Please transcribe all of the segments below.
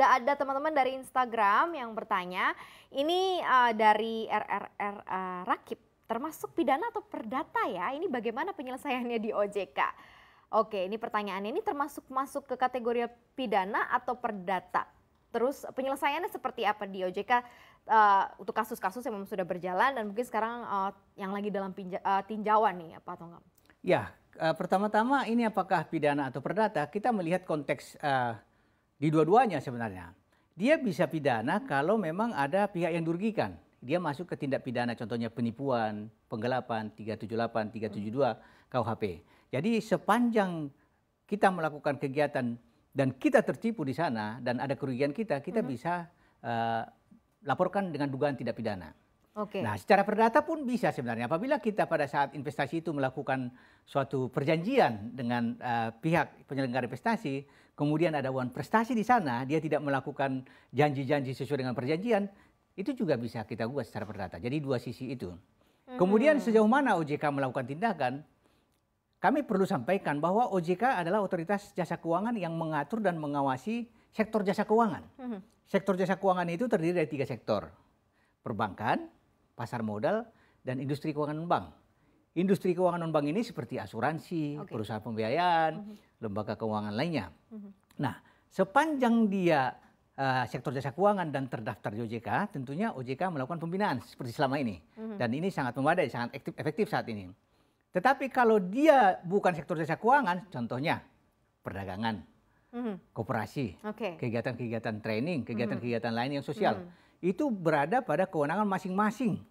sudah ada teman-teman dari Instagram yang bertanya. Ini uh, dari RRR uh, eh, Rakib, termasuk pidana atau perdata ya? Ini bagaimana penyelesaiannya di OJK? Oke, ini pertanyaannya ini termasuk masuk ke kategori pidana atau perdata? Terus penyelesaiannya seperti apa di OJK uh, eh, untuk kasus-kasus yang memang sudah berjalan dan mungkin sekarang uh, yang lagi dalam pinja, uh, tinjauan nih apa atau enggak? Ya, uh, pertama-tama ini apakah pidana atau perdata? Kita melihat konteks uh, di dua-duanya sebenarnya. Dia bisa pidana kalau memang ada pihak yang dirugikan. Dia masuk ke tindak pidana contohnya penipuan, penggelapan 378, 372 KUHP. Jadi sepanjang kita melakukan kegiatan dan kita tertipu di sana dan ada kerugian kita, kita mm -hmm. bisa uh, laporkan dengan dugaan tindak pidana. Okay. Nah, secara perdata pun bisa sebenarnya. Apabila kita pada saat investasi itu melakukan suatu perjanjian dengan uh, pihak penyelenggara investasi, kemudian ada uang prestasi di sana, dia tidak melakukan janji-janji sesuai dengan perjanjian, itu juga bisa kita buat secara perdata. Jadi dua sisi itu. Mm-hmm. Kemudian sejauh mana OJK melakukan tindakan, kami perlu sampaikan bahwa OJK adalah otoritas jasa keuangan yang mengatur dan mengawasi sektor jasa keuangan. Mm-hmm. Sektor jasa keuangan itu terdiri dari tiga sektor. Perbankan, pasar modal, dan industri keuangan non bank. Industri keuangan non bank ini seperti asuransi, okay. perusahaan pembiayaan, mm -hmm. lembaga keuangan lainnya. Mm -hmm. Nah, sepanjang dia uh, sektor jasa keuangan dan terdaftar di OJK, tentunya OJK melakukan pembinaan seperti selama ini. Mm -hmm. Dan ini sangat memadai, sangat aktif, efektif saat ini. Tetapi kalau dia bukan sektor jasa keuangan, contohnya perdagangan, Mhm. kooperasi, kegiatan-kegiatan training, kegiatan-kegiatan lain yang sosial. Mhm. Itu berada pada kewenangan masing-masing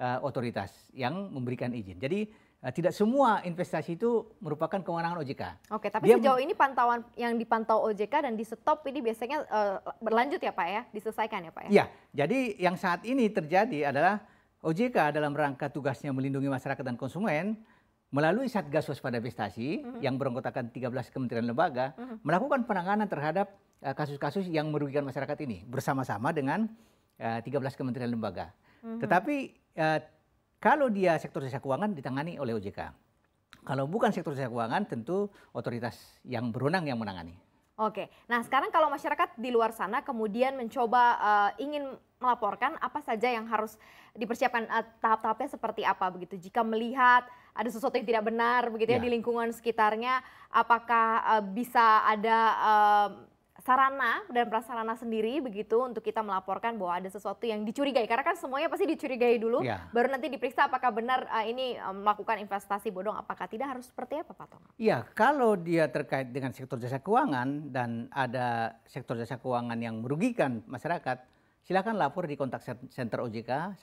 uh, otoritas yang memberikan izin. Jadi uh, tidak semua investasi itu merupakan kewenangan OJK. Oke, tapi Dia sejauh ini pantauan yang dipantau OJK dan di stop ini biasanya uh, berlanjut ya Pak ya, diselesaikan ya Pak ya? Iya, jadi yang saat ini terjadi adalah OJK dalam rangka tugasnya melindungi masyarakat dan konsumen melalui Satgas Waspada Investasi mm-hmm. yang beranggotakan 13 kementerian lembaga mm-hmm. melakukan penanganan terhadap eh, kasus-kasus uh, yang merugikan masyarakat ini bersama-sama dengan uh, eh, 13 kementerian lembaga. Mm-hmm. Tetapi uh, kalau dia sektor jasa keuangan ditangani oleh OJK. Kalau bukan sektor jasa keuangan tentu otoritas yang berwenang yang menangani. Oke. Nah, sekarang kalau masyarakat di luar sana kemudian mencoba uh, ingin melaporkan apa saja yang harus dipersiapkan uh, tahap-tahapnya seperti apa begitu jika melihat ada sesuatu yang tidak benar begitu ya, ya di lingkungan sekitarnya, apakah uh, bisa ada uh, sarana dan prasarana sendiri begitu untuk kita melaporkan bahwa ada sesuatu yang dicurigai karena kan semuanya pasti dicurigai dulu ya. baru nanti diperiksa apakah benar uh, ini um, melakukan investasi bodong apakah tidak harus seperti apa Pak Tong? Iya kalau dia terkait dengan sektor jasa keuangan dan ada sektor jasa keuangan yang merugikan masyarakat silakan lapor di kontak center OJK 157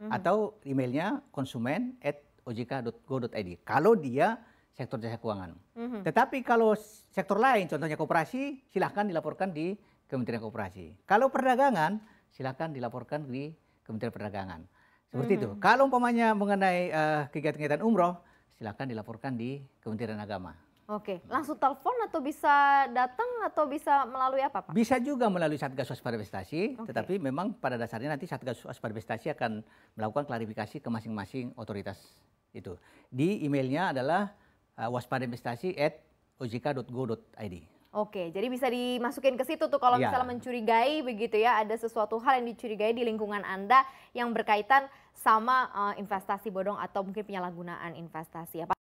hmm. atau emailnya konsumen at ojk.go.id. Kalau dia sektor jasa keuangan. Mm-hmm. Tetapi kalau sektor lain, contohnya koperasi, silahkan dilaporkan di Kementerian Koperasi. Kalau perdagangan, silahkan dilaporkan di Kementerian Perdagangan. Seperti mm-hmm. itu. Mhm. Kalau umpamanya mengenai uh, kegiatan-kegiatan umroh, silahkan dilaporkan di Kementerian Agama. Oke, langsung telepon atau bisa datang atau bisa melalui apa Pak? Bisa juga melalui Satgas Waspada Investasi, okay. tetapi memang pada dasarnya nanti Satgas Waspada Investasi akan melakukan klarifikasi ke masing-masing otoritas itu di emailnya adalah uh, investasi at Oke, jadi bisa dimasukin ke situ tuh kalau ya. misalnya mencurigai begitu ya, ada sesuatu hal yang dicurigai di lingkungan Anda yang berkaitan sama uh, investasi bodong atau mungkin penyalahgunaan investasi. apa?